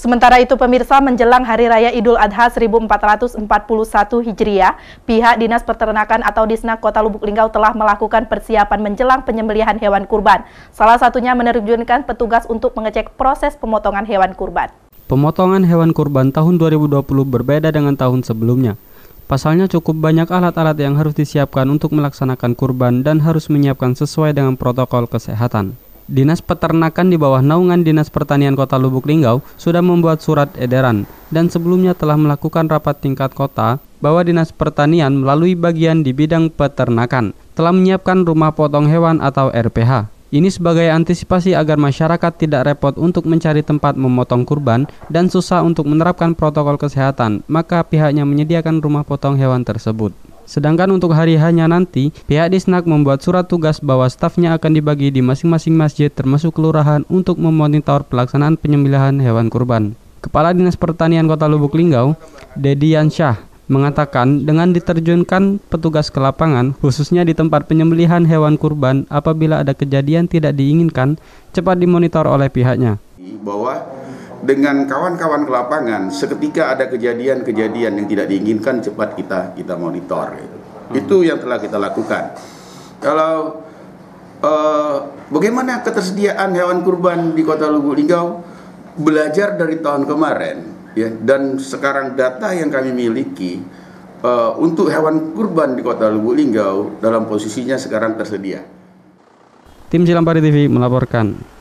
Sementara itu pemirsa menjelang Hari Raya Idul Adha 1441 Hijriah, pihak Dinas Peternakan atau Disnak Kota Lubuk Linggau telah melakukan persiapan menjelang penyembelihan hewan kurban. Salah satunya menerjunkan petugas untuk mengecek proses pemotongan hewan kurban. Pemotongan hewan kurban tahun 2020 berbeda dengan tahun sebelumnya. Pasalnya cukup banyak alat-alat yang harus disiapkan untuk melaksanakan kurban dan harus menyiapkan sesuai dengan protokol kesehatan. Dinas Peternakan di bawah naungan Dinas Pertanian Kota Lubuk Linggau sudah membuat surat edaran dan sebelumnya telah melakukan rapat tingkat kota bahwa Dinas Pertanian melalui bagian di bidang peternakan telah menyiapkan rumah potong hewan atau RPH. Ini sebagai antisipasi agar masyarakat tidak repot untuk mencari tempat memotong kurban dan susah untuk menerapkan protokol kesehatan, maka pihaknya menyediakan rumah potong hewan tersebut. Sedangkan untuk hari hanya nanti, pihak Disnak membuat surat tugas bahwa stafnya akan dibagi di masing-masing masjid termasuk kelurahan untuk memonitor pelaksanaan penyembelihan hewan kurban. Kepala Dinas Pertanian Kota Lubuk Linggau, Dedi Yansyah, mengatakan dengan diterjunkan petugas ke lapangan, khususnya di tempat penyembelihan hewan kurban apabila ada kejadian tidak diinginkan, cepat dimonitor oleh pihaknya. Bahwa dengan kawan-kawan ke lapangan, seketika ada kejadian-kejadian yang tidak diinginkan, cepat kita kita monitor. Gitu. Hmm. Itu yang telah kita lakukan. Kalau eh, bagaimana ketersediaan hewan kurban di Kota Lubuk Linggau, belajar dari tahun kemarin ya dan sekarang data yang kami miliki uh, untuk hewan kurban di Kota Lubuk Linggau dalam posisinya sekarang tersedia. Tim Silampari TV melaporkan.